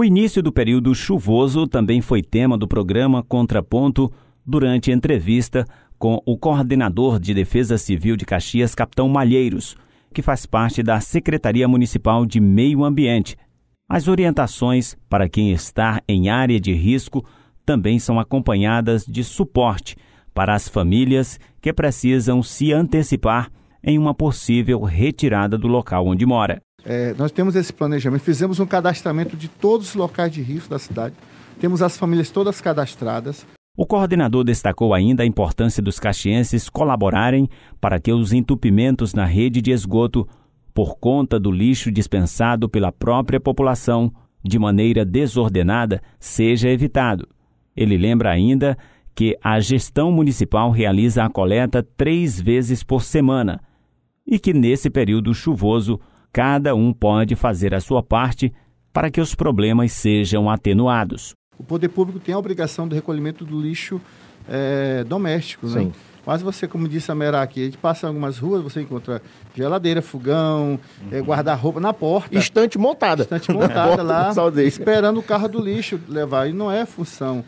O início do período chuvoso também foi tema do programa Contraponto durante entrevista com o coordenador de Defesa Civil de Caxias, Capitão Malheiros, que faz parte da Secretaria Municipal de Meio Ambiente. As orientações para quem está em área de risco também são acompanhadas de suporte para as famílias que precisam se antecipar em uma possível retirada do local onde mora. É, nós temos esse planejamento, fizemos um cadastramento de todos os locais de risco da cidade, temos as famílias todas cadastradas. O coordenador destacou ainda a importância dos caxienses colaborarem para que os entupimentos na rede de esgoto, por conta do lixo dispensado pela própria população de maneira desordenada, seja evitado. Ele lembra ainda que a gestão municipal realiza a coleta três vezes por semana e que nesse período chuvoso Cada um pode fazer a sua parte para que os problemas sejam atenuados. O poder público tem a obrigação do recolhimento do lixo é, doméstico, né? Sim. né? Mas você, como disse a Merá aqui, a gente passa em algumas ruas, você encontra geladeira, fogão, uhum. é, guarda-roupa na porta. Estante montada. Estante montada lá, esperando o carro do lixo levar. E não é função